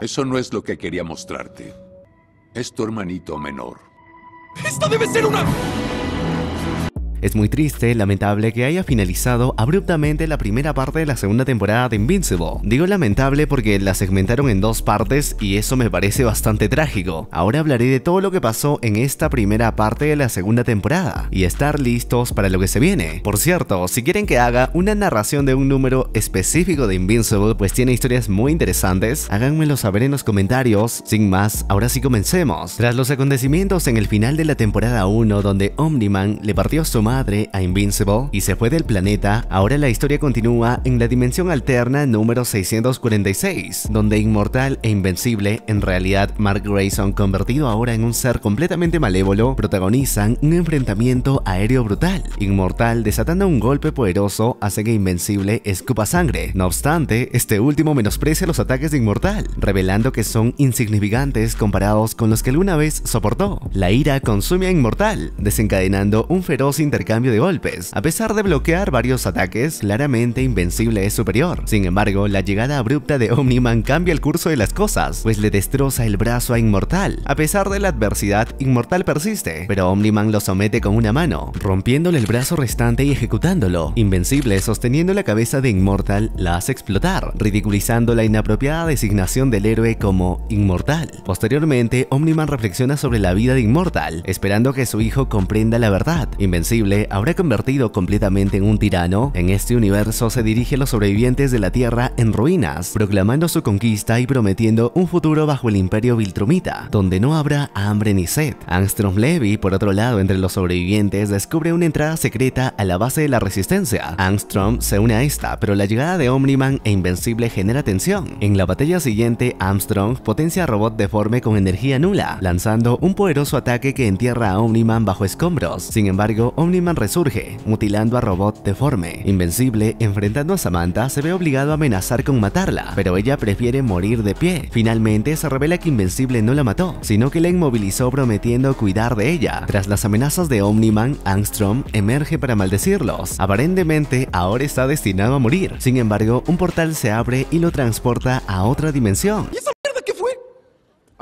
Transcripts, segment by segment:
Eso no es lo que quería mostrarte. Es tu hermanito menor. ¡Esta debe ser una... Es muy triste, lamentable que haya finalizado abruptamente la primera parte de la segunda temporada de Invincible. Digo lamentable porque la segmentaron en dos partes y eso me parece bastante trágico. Ahora hablaré de todo lo que pasó en esta primera parte de la segunda temporada y estar listos para lo que se viene. Por cierto, si quieren que haga una narración de un número específico de Invincible, pues tiene historias muy interesantes, háganmelo saber en los comentarios. Sin más, ahora sí comencemos. Tras los acontecimientos en el final de la temporada 1 donde Omniman le partió su mano madre a Invincible y se fue del planeta, ahora la historia continúa en la dimensión alterna número 646, donde inmortal e invencible, en realidad Mark Grayson convertido ahora en un ser completamente malévolo, protagonizan un enfrentamiento aéreo brutal. Inmortal desatando un golpe poderoso hace que Invencible escupa sangre. No obstante, este último menosprecia los ataques de Inmortal, revelando que son insignificantes comparados con los que alguna vez soportó. La ira consume a Inmortal, desencadenando un feroz intercambio cambio de golpes. A pesar de bloquear varios ataques, claramente Invencible es superior. Sin embargo, la llegada abrupta de Omniman cambia el curso de las cosas, pues le destroza el brazo a Inmortal. A pesar de la adversidad, Inmortal persiste, pero Omniman lo somete con una mano, rompiéndole el brazo restante y ejecutándolo. Invencible, sosteniendo la cabeza de Inmortal, la hace explotar, ridiculizando la inapropiada designación del héroe como Inmortal. Posteriormente, Omniman reflexiona sobre la vida de Inmortal, esperando que su hijo comprenda la verdad. Invencible habrá convertido completamente en un tirano, en este universo se dirige a los sobrevivientes de la Tierra en ruinas, proclamando su conquista y prometiendo un futuro bajo el imperio Viltrumita, donde no habrá hambre ni sed. Armstrong Levy, por otro lado, entre los sobrevivientes, descubre una entrada secreta a la base de la resistencia. Armstrong se une a esta, pero la llegada de Omniman e Invencible genera tensión. En la batalla siguiente, Armstrong potencia a robot deforme con energía nula, lanzando un poderoso ataque que entierra a Omniman bajo escombros. Sin embargo, Omni Omniman resurge, mutilando a Robot deforme. Invencible, enfrentando a Samantha, se ve obligado a amenazar con matarla, pero ella prefiere morir de pie. Finalmente, se revela que Invencible no la mató, sino que la inmovilizó prometiendo cuidar de ella. Tras las amenazas de Omniman, Angstrom emerge para maldecirlos. Aparentemente, ahora está destinado a morir. Sin embargo, un portal se abre y lo transporta a otra dimensión. ¿Y fue?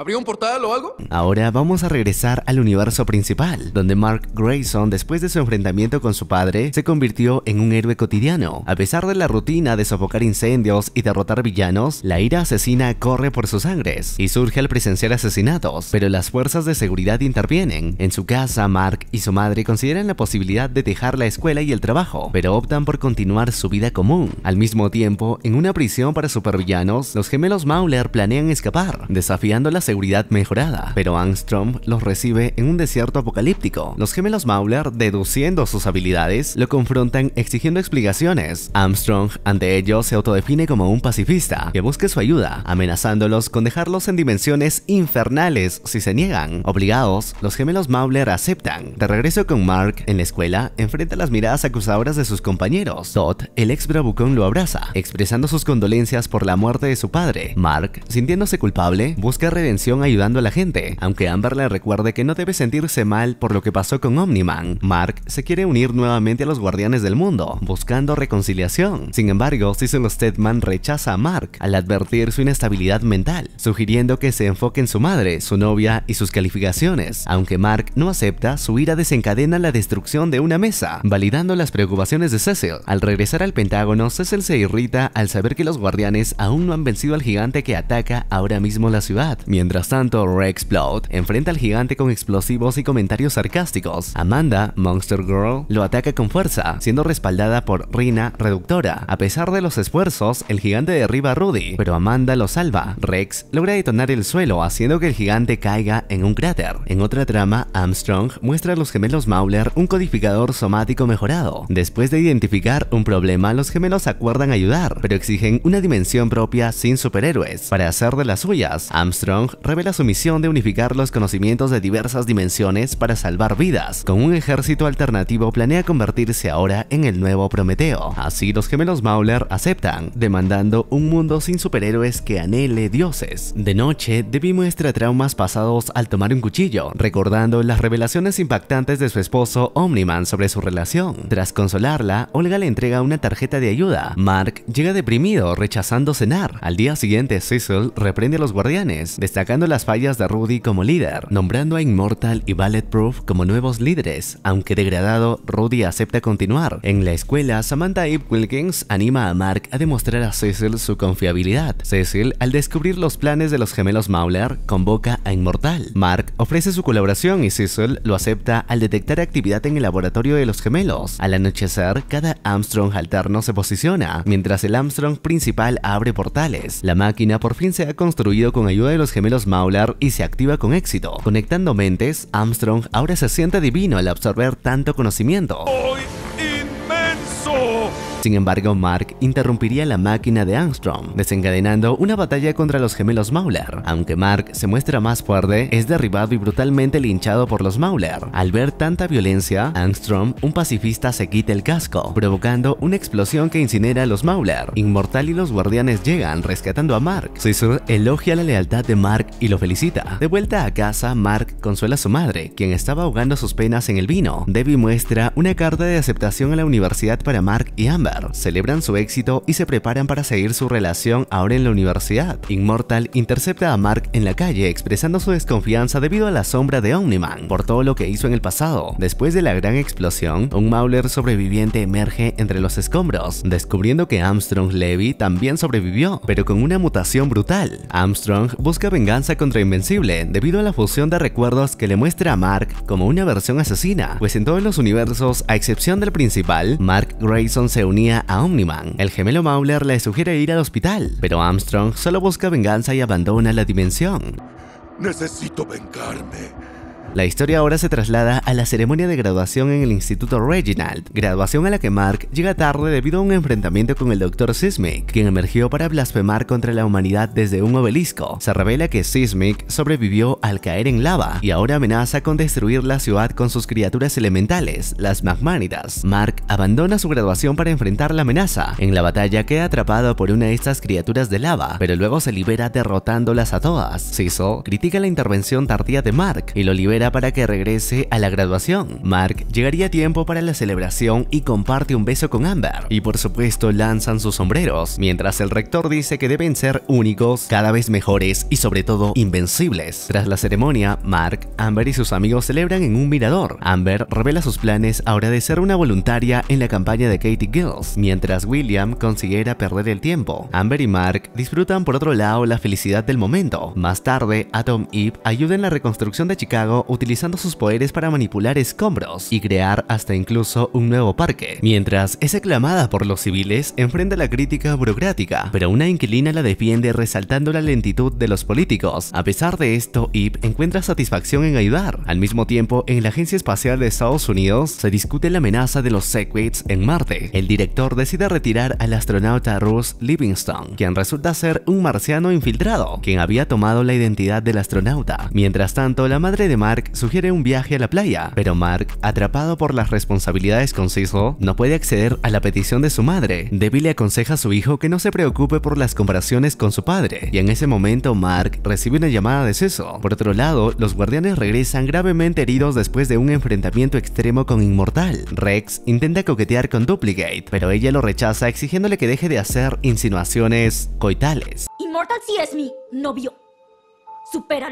¿Abrió un portal o algo? Ahora vamos a regresar al universo principal, donde Mark Grayson, después de su enfrentamiento con su padre, se convirtió en un héroe cotidiano. A pesar de la rutina de sofocar incendios y derrotar villanos, la ira asesina corre por sus sangres y surge al presenciar asesinatos, pero las fuerzas de seguridad intervienen. En su casa, Mark y su madre consideran la posibilidad de dejar la escuela y el trabajo, pero optan por continuar su vida común. Al mismo tiempo, en una prisión para supervillanos, los gemelos Mauler planean escapar, desafiando la seguridad mejorada, pero Armstrong los recibe en un desierto apocalíptico. Los gemelos Mauler, deduciendo sus habilidades, lo confrontan exigiendo explicaciones. Armstrong, ante ello, se autodefine como un pacifista, que busque su ayuda, amenazándolos con dejarlos en dimensiones infernales si se niegan. Obligados, los gemelos Mauler aceptan. De regreso con Mark en la escuela, enfrenta las miradas acusadoras de sus compañeros. Todd, el ex bravucón, lo abraza, expresando sus condolencias por la muerte de su padre. Mark, sintiéndose culpable, busca redención ayudando a la gente, aunque Amber le recuerde que no debe sentirse mal por lo que pasó con Omniman. Mark se quiere unir nuevamente a los guardianes del mundo, buscando reconciliación. Sin embargo, Cecil Steadman rechaza a Mark al advertir su inestabilidad mental, sugiriendo que se enfoque en su madre, su novia y sus calificaciones. Aunque Mark no acepta, su ira desencadena la destrucción de una mesa, validando las preocupaciones de Cecil. Al regresar al Pentágono, Cecil se irrita al saber que los guardianes aún no han vencido al gigante que ataca ahora mismo la ciudad, Mientras tanto, Rex Plot enfrenta al gigante con explosivos y comentarios sarcásticos. Amanda, Monster Girl, lo ataca con fuerza, siendo respaldada por Rina, Reductora. A pesar de los esfuerzos, el gigante derriba a Rudy, pero Amanda lo salva. Rex logra detonar el suelo, haciendo que el gigante caiga en un cráter. En otra trama, Armstrong muestra a los gemelos Mauler un codificador somático mejorado. Después de identificar un problema, los gemelos acuerdan ayudar, pero exigen una dimensión propia sin superhéroes, para hacer de las suyas. Armstrong revela su misión de unificar los conocimientos de diversas dimensiones para salvar vidas. Con un ejército alternativo planea convertirse ahora en el nuevo Prometeo. Así los gemelos Mauler aceptan, demandando un mundo sin superhéroes que anhele dioses. De noche, Debbie muestra traumas pasados al tomar un cuchillo, recordando las revelaciones impactantes de su esposo Omniman sobre su relación. Tras consolarla, Olga le entrega una tarjeta de ayuda. Mark llega deprimido, rechazando cenar. Al día siguiente, Cecil reprende a los guardianes, Sacando las fallas de Rudy como líder, nombrando a Immortal y Bulletproof como nuevos líderes, aunque degradado, Rudy acepta continuar. En la escuela, Samantha y Wilkins anima a Mark a demostrar a Cecil su confiabilidad. Cecil, al descubrir los planes de los gemelos Mauler, convoca a Immortal. Mark ofrece su colaboración y Cecil lo acepta al detectar actividad en el laboratorio de los gemelos. Al anochecer, cada Armstrong alterno se posiciona, mientras el Armstrong principal abre portales. La máquina por fin se ha construido con ayuda de los gemelos Maular y se activa con éxito. Conectando mentes, Armstrong ahora se siente divino al absorber tanto conocimiento. Sin embargo, Mark interrumpiría la máquina de Armstrong, desencadenando una batalla contra los gemelos Mauler. Aunque Mark se muestra más fuerte, es derribado y brutalmente linchado por los Mauler. Al ver tanta violencia, Armstrong, un pacifista, se quita el casco, provocando una explosión que incinera a los Mauler. Inmortal y los guardianes llegan, rescatando a Mark. Caesar elogia la lealtad de Mark y lo felicita. De vuelta a casa, Mark consuela a su madre, quien estaba ahogando sus penas en el vino. Debbie muestra una carta de aceptación a la universidad para Mark y Amber celebran su éxito y se preparan para seguir su relación ahora en la universidad. Immortal intercepta a Mark en la calle expresando su desconfianza debido a la sombra de Omniman por todo lo que hizo en el pasado. Después de la gran explosión, un Mauler sobreviviente emerge entre los escombros, descubriendo que Armstrong Levy también sobrevivió, pero con una mutación brutal. Armstrong busca venganza contra Invencible debido a la fusión de recuerdos que le muestra a Mark como una versión asesina, pues en todos los universos, a excepción del principal, Mark Grayson se unió a Omniman. El gemelo Mauler le sugiere ir al hospital, pero Armstrong solo busca venganza y abandona la dimensión. Necesito vengarme. La historia ahora se traslada a la ceremonia de graduación en el Instituto Reginald, graduación a la que Mark llega tarde debido a un enfrentamiento con el Dr. Sismic, quien emergió para blasfemar contra la humanidad desde un obelisco. Se revela que Sismic sobrevivió al caer en lava y ahora amenaza con destruir la ciudad con sus criaturas elementales, las Magmanitas. Mark abandona su graduación para enfrentar la amenaza. En la batalla queda atrapado por una de estas criaturas de lava, pero luego se libera derrotándolas a todas. Cecil critica la intervención tardía de Mark y lo libera para que regrese a la graduación. Mark llegaría a tiempo para la celebración y comparte un beso con Amber. Y por supuesto lanzan sus sombreros, mientras el rector dice que deben ser únicos, cada vez mejores y sobre todo invencibles. Tras la ceremonia, Mark, Amber y sus amigos celebran en un mirador. Amber revela sus planes ahora de ser una voluntaria en la campaña de Katie Gills, mientras William consiguiera perder el tiempo. Amber y Mark disfrutan por otro lado la felicidad del momento. Más tarde, Atom Eve ayuda en la reconstrucción de Chicago utilizando sus poderes para manipular escombros y crear hasta incluso un nuevo parque, mientras es aclamada por los civiles, enfrenta la crítica burocrática, pero una inquilina la defiende resaltando la lentitud de los políticos. A pesar de esto, Eve encuentra satisfacción en ayudar. Al mismo tiempo, en la Agencia Espacial de Estados Unidos se discute la amenaza de los Sequids en Marte. El director decide retirar al astronauta Russ Livingstone, quien resulta ser un marciano infiltrado, quien había tomado la identidad del astronauta. Mientras tanto, la madre de Mark sugiere un viaje a la playa, pero Mark, atrapado por las responsabilidades con Cisco, no puede acceder a la petición de su madre. Debbie le aconseja a su hijo que no se preocupe por las comparaciones con su padre, y en ese momento Mark recibe una llamada de seso. Por otro lado, los guardianes regresan gravemente heridos después de un enfrentamiento extremo con Inmortal. Rex intenta coquetear con Duplicate, pero ella lo rechaza exigiéndole que deje de hacer insinuaciones coitales. Inmortal sí es mi novio.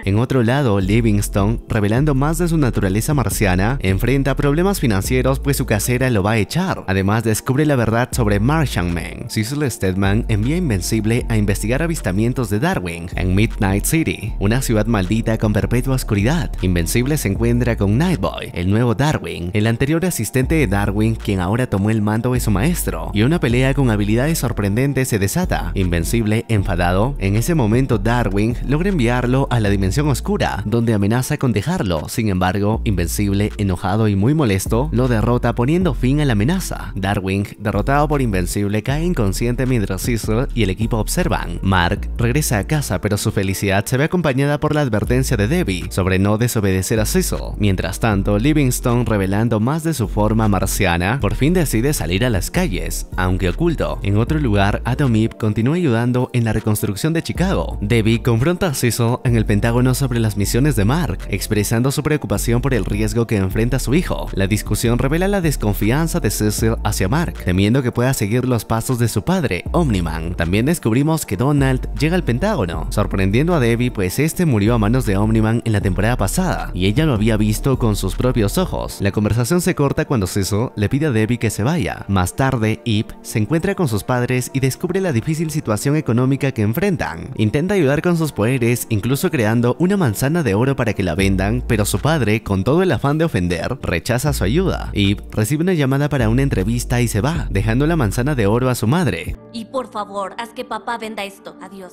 En otro lado, Livingstone, revelando más de su naturaleza marciana, enfrenta problemas financieros pues su casera lo va a echar. Además, descubre la verdad sobre Martian Man. Cecil Stedman envía Invencible a investigar avistamientos de Darwin en Midnight City, una ciudad maldita con perpetua oscuridad. Invencible se encuentra con Nightboy, el nuevo Darwin, el anterior asistente de Darwin quien ahora tomó el mando de su maestro, y una pelea con habilidades sorprendentes se desata. Invencible, enfadado, en ese momento Darwin logra enviarlo a la dimensión oscura, donde amenaza con dejarlo. Sin embargo, Invencible, enojado y muy molesto, lo derrota poniendo fin a la amenaza. Darwin, derrotado por Invencible, cae inconsciente mientras Cecil y el equipo observan. Mark regresa a casa, pero su felicidad se ve acompañada por la advertencia de Debbie sobre no desobedecer a Cecil. Mientras tanto, Livingstone, revelando más de su forma marciana, por fin decide salir a las calles, aunque oculto. En otro lugar, Atomip continúa ayudando en la reconstrucción de Chicago. Debbie confronta a Cecil en el el Pentágono sobre las misiones de Mark, expresando su preocupación por el riesgo que enfrenta su hijo. La discusión revela la desconfianza de Cecil hacia Mark, temiendo que pueda seguir los pasos de su padre, Omniman. También descubrimos que Donald llega al Pentágono, sorprendiendo a Debbie pues este murió a manos de Omniman en la temporada pasada, y ella lo había visto con sus propios ojos. La conversación se corta cuando Cecil le pide a Debbie que se vaya. Más tarde, Ip se encuentra con sus padres y descubre la difícil situación económica que enfrentan. Intenta ayudar con sus poderes, incluso creando una manzana de oro para que la vendan, pero su padre, con todo el afán de ofender, rechaza su ayuda. y recibe una llamada para una entrevista y se va, dejando la manzana de oro a su madre. Y por favor, haz que papá venda esto. Adiós.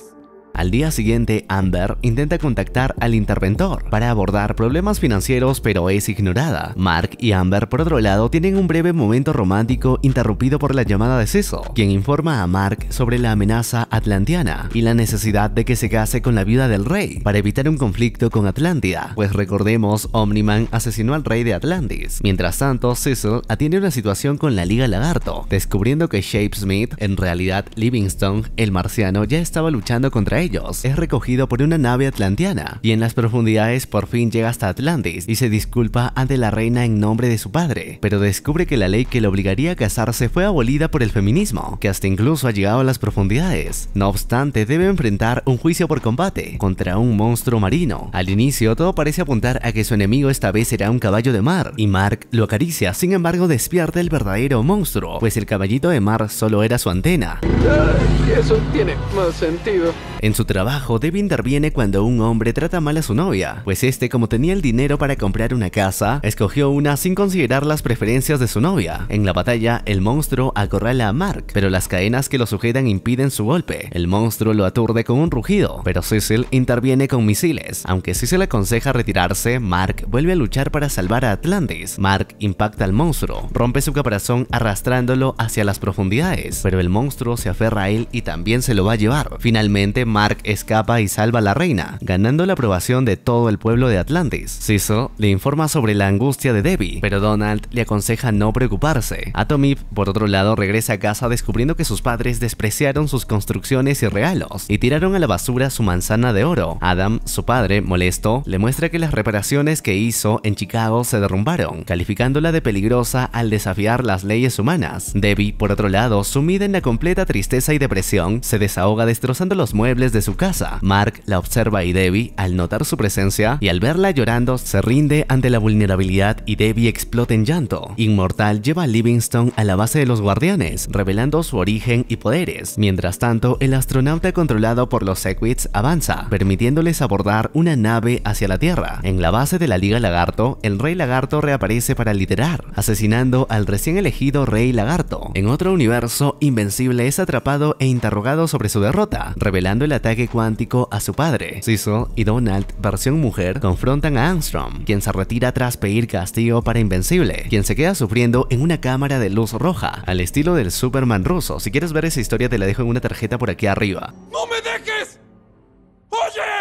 Al día siguiente, Amber intenta contactar al interventor para abordar problemas financieros pero es ignorada. Mark y Amber por otro lado tienen un breve momento romántico interrumpido por la llamada de Cecil... quien informa a Mark sobre la amenaza atlantiana y la necesidad de que se case con la viuda del rey para evitar un conflicto con Atlántida, pues recordemos Omniman asesinó al rey de Atlantis. Mientras tanto, Cecil atiende una situación con la Liga Lagarto, descubriendo que Shape Smith, en realidad Livingstone, el marciano, ya estaba luchando contra ella es recogido por una nave atlantiana y en las profundidades por fin llega hasta Atlantis y se disculpa ante la reina en nombre de su padre, pero descubre que la ley que le obligaría a casarse fue abolida por el feminismo, que hasta incluso ha llegado a las profundidades. No obstante, debe enfrentar un juicio por combate contra un monstruo marino. Al inicio, todo parece apuntar a que su enemigo esta vez será un caballo de mar, y Mark lo acaricia, sin embargo despierta el verdadero monstruo, pues el caballito de mar solo era su antena. eso tiene más sentido. En su trabajo, Debbie interviene cuando un hombre trata mal a su novia, pues este, como tenía el dinero para comprar una casa, escogió una sin considerar las preferencias de su novia. En la batalla, el monstruo acorrala a Mark, pero las cadenas que lo sujetan impiden su golpe. El monstruo lo aturde con un rugido, pero Cecil interviene con misiles. Aunque Cecil aconseja retirarse, Mark vuelve a luchar para salvar a Atlantis. Mark impacta al monstruo, rompe su caparazón arrastrándolo hacia las profundidades, pero el monstruo se aferra a él y también se lo va a llevar. Finalmente, Mark escapa y salva a la reina, ganando la aprobación de todo el pueblo de Atlantis. Siso le informa sobre la angustia de Debbie, pero Donald le aconseja no preocuparse. Atomip, por otro lado, regresa a casa descubriendo que sus padres despreciaron sus construcciones y regalos y tiraron a la basura su manzana de oro. Adam, su padre, molesto, le muestra que las reparaciones que hizo en Chicago se derrumbaron, calificándola de peligrosa al desafiar las leyes humanas. Debbie, por otro lado, sumida en la completa tristeza y depresión, se desahoga destrozando los muebles de su casa. Mark la observa y Debbie, al notar su presencia y al verla llorando, se rinde ante la vulnerabilidad y Debbie explota en llanto. Inmortal lleva a Livingstone a la base de los guardianes, revelando su origen y poderes. Mientras tanto, el astronauta controlado por los Sequits avanza, permitiéndoles abordar una nave hacia la Tierra. En la base de la Liga Lagarto, el Rey Lagarto reaparece para liderar, asesinando al recién elegido Rey Lagarto. En otro universo, Invencible es atrapado e interrogado sobre su derrota, revelando el ataque cuántico a su padre. Siso y Donald, versión mujer, confrontan a Armstrong, quien se retira tras pedir castigo para Invencible, quien se queda sufriendo en una cámara de luz roja, al estilo del Superman ruso. Si quieres ver esa historia te la dejo en una tarjeta por aquí arriba. ¡No me dejes!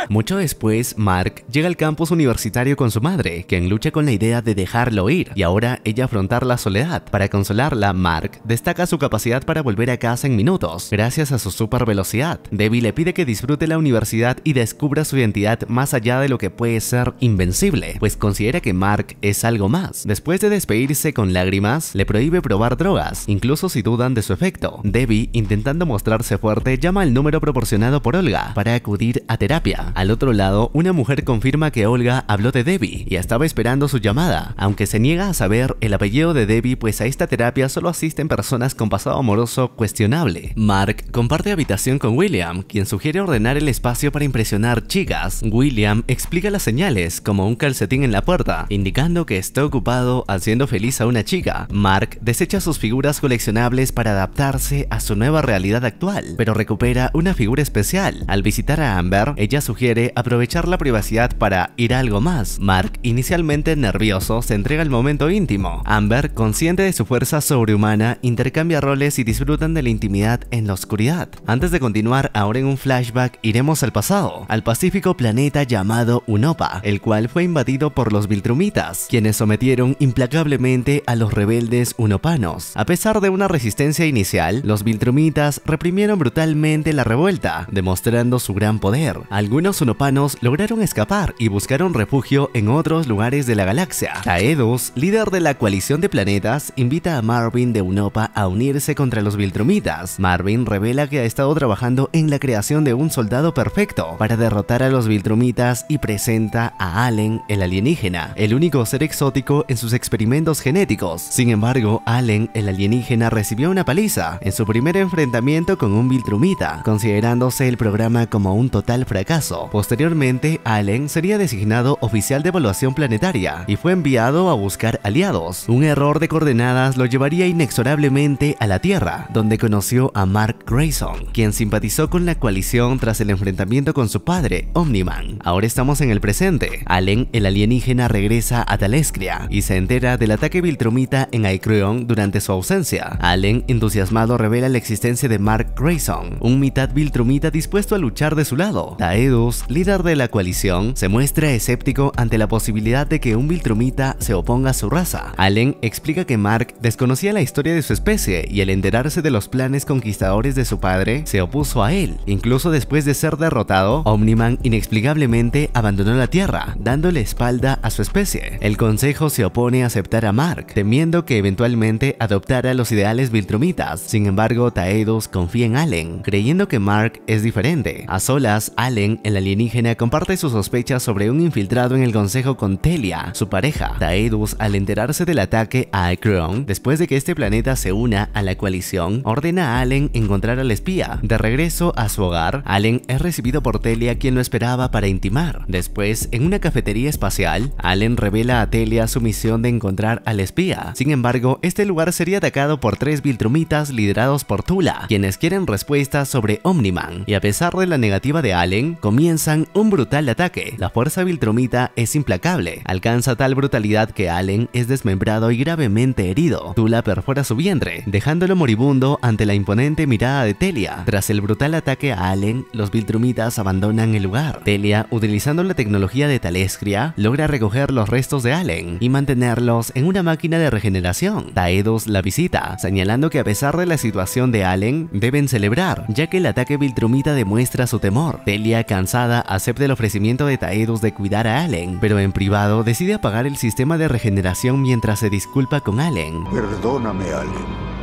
Mucho después, Mark llega al campus universitario con su madre, quien lucha con la idea de dejarlo ir, y ahora ella afrontar la soledad. Para consolarla, Mark destaca su capacidad para volver a casa en minutos, gracias a su super velocidad. Debbie le pide que disfrute la universidad y descubra su identidad más allá de lo que puede ser invencible, pues considera que Mark es algo más. Después de despedirse con lágrimas, le prohíbe probar drogas, incluso si dudan de su efecto. Debbie, intentando mostrarse fuerte, llama al número proporcionado por Olga para acudir a terapia. Al otro lado, una mujer confirma que Olga habló de Debbie y estaba esperando su llamada, aunque se niega a saber el apellido de Debbie pues a esta terapia solo asisten personas con pasado amoroso cuestionable. Mark comparte habitación con William, quien sugiere ordenar el espacio para impresionar chicas. William explica las señales, como un calcetín en la puerta, indicando que está ocupado haciendo feliz a una chica. Mark desecha sus figuras coleccionables para adaptarse a su nueva realidad actual, pero recupera una figura especial. Al visitar a Amber, ella sugiere aprovechar la privacidad para ir a algo más. Mark, inicialmente nervioso, se entrega al momento íntimo. Amber, consciente de su fuerza sobrehumana, intercambia roles y disfrutan de la intimidad en la oscuridad. Antes de continuar, ahora en un flashback iremos al pasado, al pacífico planeta llamado Unopa, el cual fue invadido por los Viltrumitas, quienes sometieron implacablemente a los rebeldes unopanos. A pesar de una resistencia inicial, los Viltrumitas reprimieron brutalmente la revuelta, demostrando su gran poder. Algunos unopanos lograron escapar y buscaron refugio en otros lugares de la galaxia. Taedos, líder de la coalición de planetas, invita a Marvin de Unopa a unirse contra los Viltrumitas. Marvin revela que ha estado trabajando en la creación de un soldado perfecto para derrotar a los Viltrumitas y presenta a Allen, el alienígena, el único ser exótico en sus experimentos genéticos. Sin embargo, Allen, el alienígena, recibió una paliza en su primer enfrentamiento con un Viltrumita, considerándose el programa como un total fracaso. Posteriormente, Allen sería designado oficial de evaluación planetaria y fue enviado a buscar aliados. Un error de coordenadas lo llevaría inexorablemente a la Tierra, donde conoció a Mark Grayson, quien simpatizó con la coalición tras el enfrentamiento con su padre, Omniman. Ahora estamos en el presente. Allen, el alienígena, regresa a Talescria y se entera del ataque Viltrumita en Aicreon durante su ausencia. Allen, entusiasmado, revela la existencia de Mark Grayson, un mitad Viltrumita dispuesto a luchar de su lado, Taedus, líder de la coalición, se muestra escéptico ante la posibilidad de que un Viltrumita se oponga a su raza. Allen explica que Mark desconocía la historia de su especie y al enterarse de los planes conquistadores de su padre, se opuso a él. Incluso después de ser derrotado, Omniman inexplicablemente abandonó la Tierra, dándole espalda a su especie. El consejo se opone a aceptar a Mark, temiendo que eventualmente adoptara los ideales Viltrumitas. Sin embargo, Taedus confía en Allen, creyendo que Mark es diferente. A solas, Allen, el alienígena, comparte sus sospechas sobre un infiltrado en el consejo con Telia, su pareja. Daedus, al enterarse del ataque a Akron, después de que este planeta se una a la coalición, ordena a Allen encontrar al espía. De regreso a su hogar, Allen es recibido por Telia quien lo esperaba para intimar. Después, en una cafetería espacial, Allen revela a Telia su misión de encontrar al espía. Sin embargo, este lugar sería atacado por tres Viltrumitas liderados por Tula, quienes quieren respuestas sobre Omniman. Y a pesar de la negativa de Allen, comienzan un brutal ataque. La fuerza Viltrumita es implacable, alcanza tal brutalidad que Allen es desmembrado y gravemente herido. Tula perfora su vientre, dejándolo moribundo ante la imponente mirada de Telia. Tras el brutal ataque a Allen, los Viltrumitas abandonan el lugar. Telia, utilizando la tecnología de Talescria, logra recoger los restos de Allen y mantenerlos en una máquina de regeneración. Taedos la visita, señalando que a pesar de la situación de Allen, deben celebrar, ya que el ataque Viltrumita demuestra su temor. Telia cansada, acepta el ofrecimiento de Taedos de cuidar a Allen, pero en privado decide apagar el sistema de regeneración mientras se disculpa con Allen. Perdóname, Allen.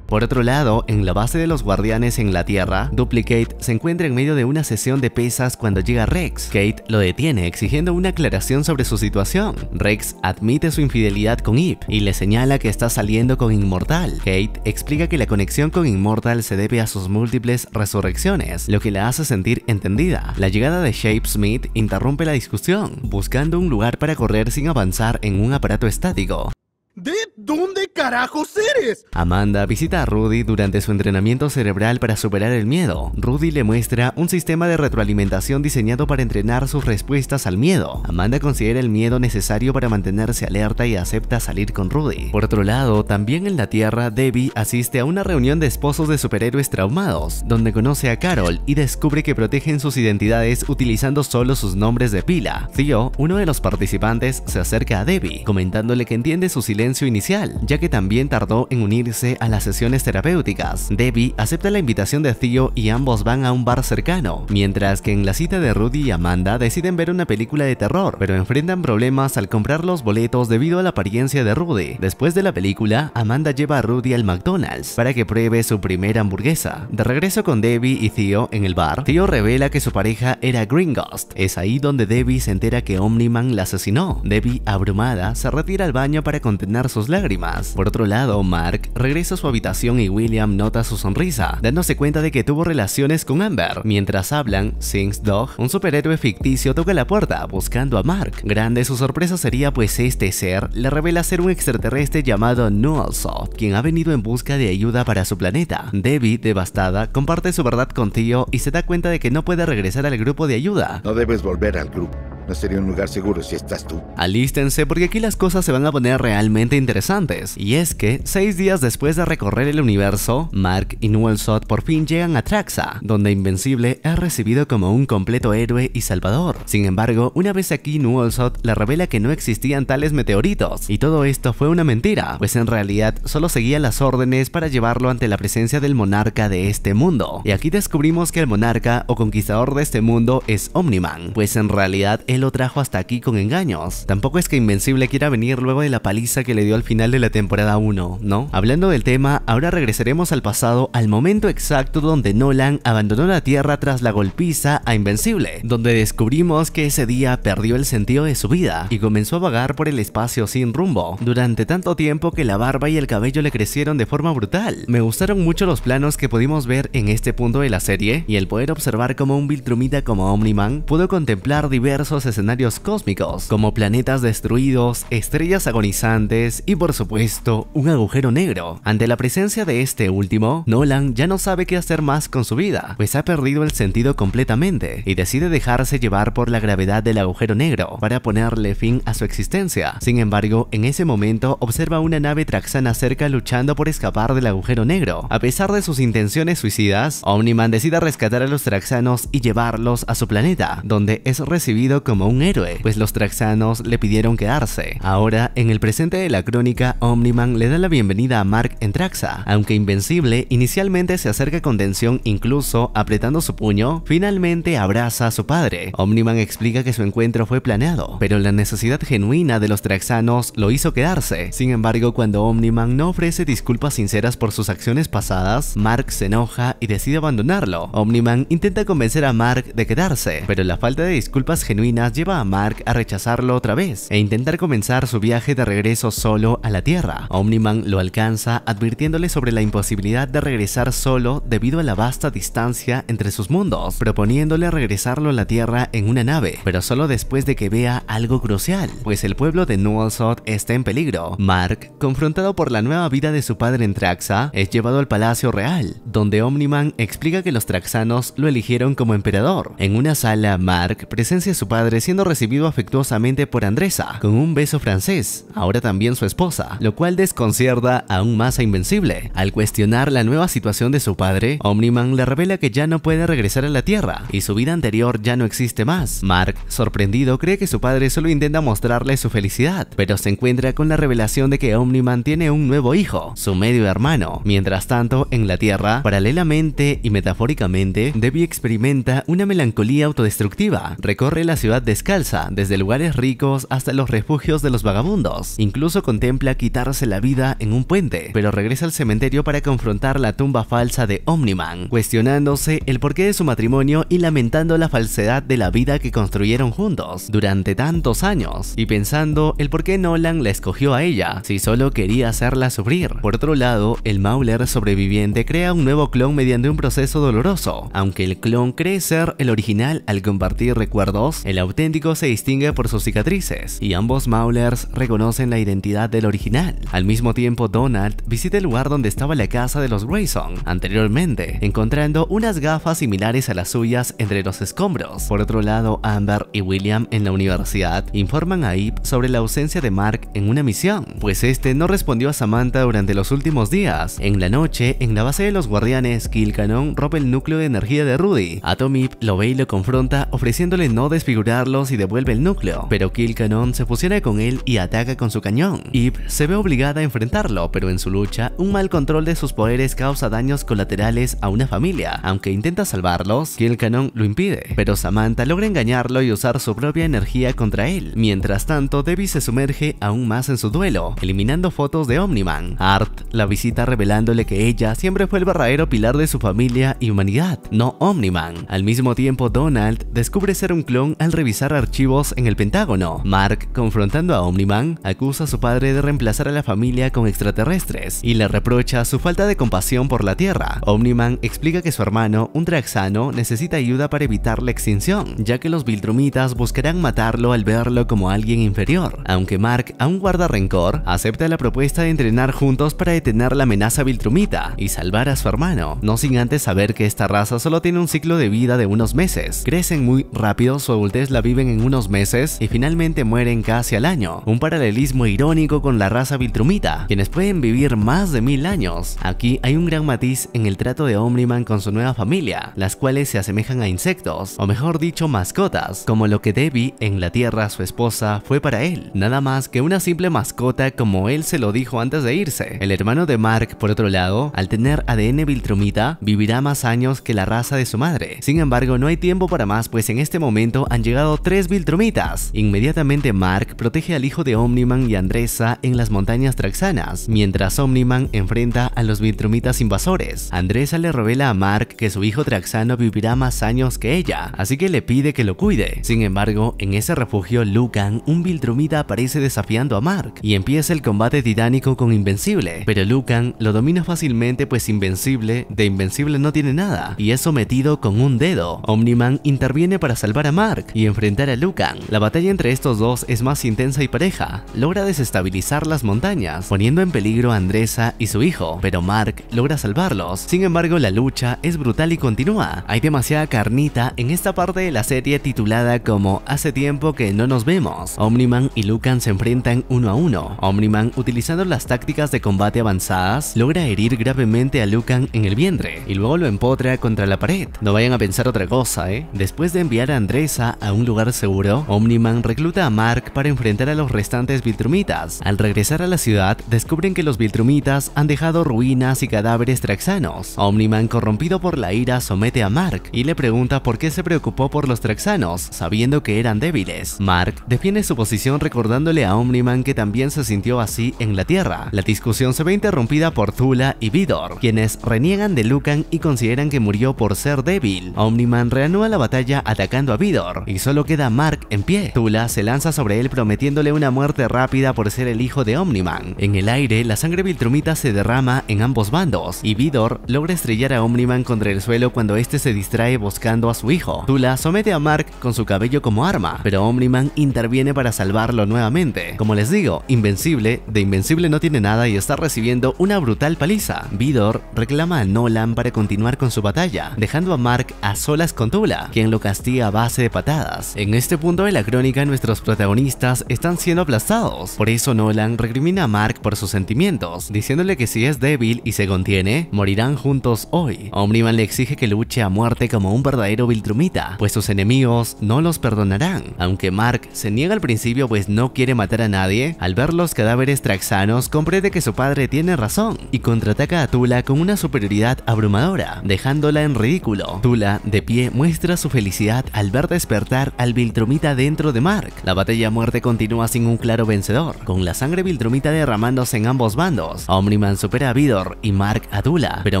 Por otro lado, en la base de los guardianes en la Tierra, Duplicate se encuentra en medio de una sesión de pesas cuando llega Rex. Kate lo detiene exigiendo una aclaración sobre su situación. Rex admite su infidelidad con Ip y le señala que está saliendo con Inmortal. Kate explica que la conexión con Inmortal se debe a sus múltiples resurrecciones, lo que la hace sentir entendida. La llegada de Shape Smith interrumpe la discusión, buscando un lugar para correr sin avanzar en un aparato estático. ¿De dónde carajos eres? Amanda visita a Rudy durante su entrenamiento cerebral para superar el miedo. Rudy le muestra un sistema de retroalimentación diseñado para entrenar sus respuestas al miedo. Amanda considera el miedo necesario para mantenerse alerta y acepta salir con Rudy. Por otro lado, también en la Tierra, Debbie asiste a una reunión de esposos de superhéroes traumados, donde conoce a Carol y descubre que protegen sus identidades utilizando solo sus nombres de pila. Theo, uno de los participantes, se acerca a Debbie, comentándole que entiende su silencio inicial, ya que también tardó en unirse a las sesiones terapéuticas. Debbie acepta la invitación de Theo y ambos van a un bar cercano, mientras que en la cita de Rudy y Amanda deciden ver una película de terror, pero enfrentan problemas al comprar los boletos debido a la apariencia de Rudy. Después de la película, Amanda lleva a Rudy al McDonald's para que pruebe su primera hamburguesa. De regreso con Debbie y Theo en el bar, Theo revela que su pareja era Green Es ahí donde Debbie se entera que Omniman la asesinó. Debbie, abrumada, se retira al baño para contener sus lágrimas. Por otro lado, Mark regresa a su habitación y William nota su sonrisa, dándose cuenta de que tuvo relaciones con Amber. Mientras hablan, Sings Dog, un superhéroe ficticio, toca la puerta buscando a Mark. Grande su sorpresa sería pues este ser le revela ser un extraterrestre llamado Nullsoft, quien ha venido en busca de ayuda para su planeta. Debbie, devastada, comparte su verdad con Tío y se da cuenta de que no puede regresar al grupo de ayuda. No debes volver al grupo. No sería un lugar seguro si estás tú. Alístense porque aquí las cosas se van a poner realmente interesantes. Y es que, seis días después de recorrer el universo, Mark y Nuelsot por fin llegan a Traxa, donde Invencible es recibido como un completo héroe y salvador. Sin embargo, una vez aquí Nuelsot le revela que no existían tales meteoritos, y todo esto fue una mentira, pues en realidad solo seguía las órdenes para llevarlo ante la presencia del monarca de este mundo. Y aquí descubrimos que el monarca o conquistador de este mundo es Omniman, pues en realidad él lo trajo hasta aquí con engaños. Tampoco es que Invencible quiera venir luego de la paliza que le dio al final de la temporada 1, ¿no? Hablando del tema, ahora regresaremos al pasado al momento exacto donde Nolan abandonó la Tierra tras la golpiza a Invencible, donde descubrimos que ese día perdió el sentido de su vida y comenzó a vagar por el espacio sin rumbo, durante tanto tiempo que la barba y el cabello le crecieron de forma brutal. Me gustaron mucho los planos que pudimos ver en este punto de la serie y el poder observar cómo un Viltrumita como Omniman pudo contemplar diversos escenarios cósmicos, como planetas destruidos, estrellas agonizantes y por supuesto un agujero negro. Ante la presencia de este último, Nolan ya no sabe qué hacer más con su vida, pues ha perdido el sentido completamente y decide dejarse llevar por la gravedad del agujero negro para ponerle fin a su existencia. Sin embargo, en ese momento observa una nave traxana cerca luchando por escapar del agujero negro. A pesar de sus intenciones suicidas, Omniman decide rescatar a los traxanos y llevarlos a su planeta, donde es recibido con un héroe, pues los Traxanos le pidieron quedarse. Ahora, en el presente de la crónica, Omniman le da la bienvenida a Mark en Traxa. Aunque invencible, inicialmente se acerca con tensión incluso apretando su puño, finalmente abraza a su padre. Omniman explica que su encuentro fue planeado, pero la necesidad genuina de los Traxanos lo hizo quedarse. Sin embargo, cuando Omniman no ofrece disculpas sinceras por sus acciones pasadas, Mark se enoja y decide abandonarlo. Omniman intenta convencer a Mark de quedarse, pero la falta de disculpas genuinas lleva a Mark a rechazarlo otra vez e intentar comenzar su viaje de regreso solo a la Tierra. Omniman lo alcanza advirtiéndole sobre la imposibilidad de regresar solo debido a la vasta distancia entre sus mundos, proponiéndole regresarlo a la Tierra en una nave, pero solo después de que vea algo crucial, pues el pueblo de Nualsot está en peligro. Mark, confrontado por la nueva vida de su padre en Traxa, es llevado al Palacio Real, donde Omniman explica que los Traxanos lo eligieron como emperador. En una sala, Mark presencia a su padre siendo recibido afectuosamente por Andresa, con un beso francés, ahora también su esposa, lo cual desconcierta aún más a Invencible. Al cuestionar la nueva situación de su padre, Omniman le revela que ya no puede regresar a la Tierra, y su vida anterior ya no existe más. Mark, sorprendido, cree que su padre solo intenta mostrarle su felicidad, pero se encuentra con la revelación de que Omniman tiene un nuevo hijo, su medio hermano. Mientras tanto, en la Tierra, paralelamente y metafóricamente, Debbie experimenta una melancolía autodestructiva, recorre la ciudad descalza, desde lugares ricos hasta los refugios de los vagabundos. Incluso contempla quitarse la vida en un puente, pero regresa al cementerio para confrontar la tumba falsa de Omniman, cuestionándose el porqué de su matrimonio y lamentando la falsedad de la vida que construyeron juntos durante tantos años, y pensando el por qué Nolan la escogió a ella, si solo quería hacerla sufrir. Por otro lado, el Mauler sobreviviente crea un nuevo clon mediante un proceso doloroso. Aunque el clon cree ser el original al compartir recuerdos, el auténtico se distingue por sus cicatrices, y ambos Maulers reconocen la identidad del original. Al mismo tiempo, Donald visita el lugar donde estaba la casa de los Grayson anteriormente, encontrando unas gafas similares a las suyas entre los escombros. Por otro lado, Amber y William en la universidad informan a Ip sobre la ausencia de Mark en una misión, pues este no respondió a Samantha durante los últimos días. En la noche, en la base de los guardianes, Kilcanon roba el núcleo de energía de Rudy. Tom lo ve y lo confronta ofreciéndole no desfigurar y devuelve el núcleo, pero Kill Cannon se fusiona con él y ataca con su cañón. Yves se ve obligada a enfrentarlo, pero en su lucha, un mal control de sus poderes causa daños colaterales a una familia. Aunque intenta salvarlos, Kill Cannon lo impide, pero Samantha logra engañarlo y usar su propia energía contra él. Mientras tanto, Debbie se sumerge aún más en su duelo, eliminando fotos de Omniman. Art la visita revelándole que ella siempre fue el barraero pilar de su familia y humanidad, no Omniman. Al mismo tiempo, Donald descubre ser un clon al revisar archivos en el Pentágono. Mark, confrontando a Omniman, acusa a su padre de reemplazar a la familia con extraterrestres y le reprocha su falta de compasión por la Tierra. Omniman explica que su hermano, un traxano, necesita ayuda para evitar la extinción, ya que los Viltrumitas buscarán matarlo al verlo como alguien inferior. Aunque Mark aún guarda rencor, acepta la propuesta de entrenar juntos para detener la amenaza Viltrumita y salvar a su hermano, no sin antes saber que esta raza solo tiene un ciclo de vida de unos meses. Crecen muy rápido, su adultez la viven en unos meses y finalmente mueren casi al año. Un paralelismo irónico con la raza viltrumita, quienes pueden vivir más de mil años. Aquí hay un gran matiz en el trato de Omniman con su nueva familia, las cuales se asemejan a insectos, o mejor dicho mascotas, como lo que Debbie en la tierra, su esposa, fue para él. Nada más que una simple mascota como él se lo dijo antes de irse. El hermano de Mark, por otro lado, al tener ADN viltrumita, vivirá más años que la raza de su madre. Sin embargo, no hay tiempo para más pues en este momento han llegado tres Viltrumitas. Inmediatamente Mark protege al hijo de Omniman y Andresa en las montañas Traxanas, mientras Omniman enfrenta a los Viltrumitas invasores. Andresa le revela a Mark que su hijo Traxano vivirá más años que ella, así que le pide que lo cuide. Sin embargo, en ese refugio Lucan, un Viltrumita aparece desafiando a Mark y empieza el combate titánico con Invencible, pero Lucan lo domina fácilmente pues Invencible de Invencible no tiene nada y es sometido con un dedo. Omniman interviene para salvar a Mark y en enfrentar a Lucan. La batalla entre estos dos es más intensa y pareja, logra desestabilizar las montañas, poniendo en peligro a Andresa y su hijo, pero Mark logra salvarlos. Sin embargo, la lucha es brutal y continúa. Hay demasiada carnita en esta parte de la serie titulada como Hace tiempo que no nos vemos. Omniman y Lucan se enfrentan uno a uno. Omniman, utilizando las tácticas de combate avanzadas, logra herir gravemente a Lucan en el vientre y luego lo empotra contra la pared. No vayan a pensar otra cosa, ¿eh? Después de enviar a Andresa a un lugar seguro, Omniman recluta a Mark para enfrentar a los restantes Viltrumitas. Al regresar a la ciudad, descubren que los Viltrumitas han dejado ruinas y cadáveres traxanos. Omniman, corrompido por la ira, somete a Mark y le pregunta por qué se preocupó por los traxanos, sabiendo que eran débiles. Mark defiende su posición recordándole a Omniman que también se sintió así en la Tierra. La discusión se ve interrumpida por Thula y Vidor, quienes reniegan de Lucan y consideran que murió por ser débil. Omniman reanuda la batalla atacando a Vidor y solo queda Mark en pie. Tula se lanza sobre él prometiéndole una muerte rápida por ser el hijo de Omniman. En el aire, la sangre viltrumita se derrama en ambos bandos, y Vidor logra estrellar a Omniman contra el suelo cuando este se distrae buscando a su hijo. Tula somete a Mark con su cabello como arma, pero Omniman interviene para salvarlo nuevamente. Como les digo, Invencible, de Invencible no tiene nada y está recibiendo una brutal paliza. Vidor reclama a Nolan para continuar con su batalla, dejando a Mark a solas con Tula, quien lo castiga a base de patadas. En este punto de la crónica nuestros protagonistas están siendo aplastados, por eso Nolan recrimina a Mark por sus sentimientos, diciéndole que si es débil y se contiene, morirán juntos hoy. Omniman le exige que luche a muerte como un verdadero Viltrumita, pues sus enemigos no los perdonarán. Aunque Mark se niega al principio pues no quiere matar a nadie, al ver los cadáveres traxanos comprende que su padre tiene razón y contraataca a Tula con una superioridad abrumadora, dejándola en ridículo. Tula, de pie, muestra su felicidad al ver despertar al Viltrumita dentro de Mark. La batalla muerte continúa sin un claro vencedor, con la sangre Viltrumita derramándose en ambos bandos. Omniman supera a Vidor y Mark a Dula, pero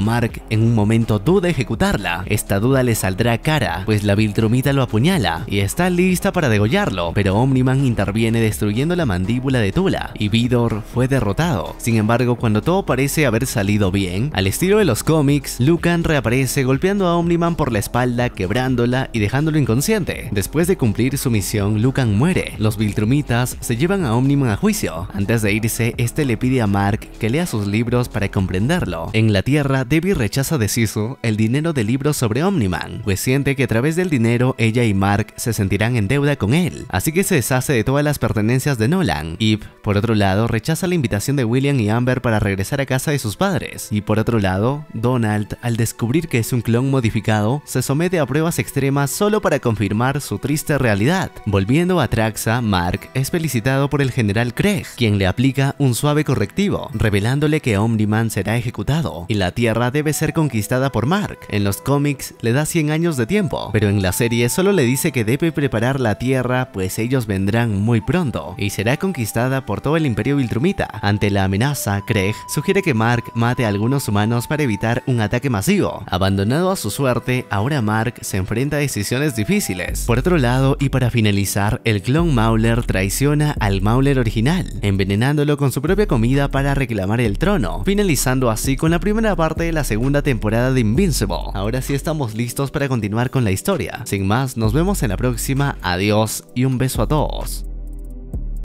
Mark en un momento duda ejecutarla. Esta duda le saldrá cara, pues la Viltrumita lo apuñala y está lista para degollarlo, pero Omniman interviene destruyendo la mandíbula de Tula y Vidor fue derrotado. Sin embargo, cuando todo parece haber salido bien, al estilo de los cómics, Lucan reaparece golpeando a Omniman por la espalda, quebrándola y dejándolo inconsciente. Después Después de cumplir su misión, Lucan muere. Los Viltrumitas se llevan a Omniman a juicio. Antes de irse, este le pide a Mark que lea sus libros para comprenderlo. En la Tierra, Debbie rechaza de Sisu el dinero de libros sobre Omniman, pues siente que a través del dinero ella y Mark se sentirán en deuda con él, así que se deshace de todas las pertenencias de Nolan. y por otro lado, rechaza la invitación de William y Amber para regresar a casa de sus padres. Y por otro lado, Donald, al descubrir que es un clon modificado, se somete a pruebas extremas solo para confirmar su triste realidad. Volviendo a Traxa, Mark es felicitado por el general Craig, quien le aplica un suave correctivo, revelándole que Omniman será ejecutado y la Tierra debe ser conquistada por Mark. En los cómics le da 100 años de tiempo, pero en la serie solo le dice que debe preparar la Tierra pues ellos vendrán muy pronto y será conquistada por todo el Imperio Viltrumita. Ante la amenaza, Craig sugiere que Mark mate a algunos humanos para evitar un ataque masivo. Abandonado a su suerte, ahora Mark se enfrenta a decisiones difíciles. Por otro lado y para finalizar, el clon Mauler traiciona al Mauler original, envenenándolo con su propia comida para reclamar el trono, finalizando así con la primera parte de la segunda temporada de Invincible. Ahora sí estamos listos para continuar con la historia. Sin más, nos vemos en la próxima, adiós y un beso a todos.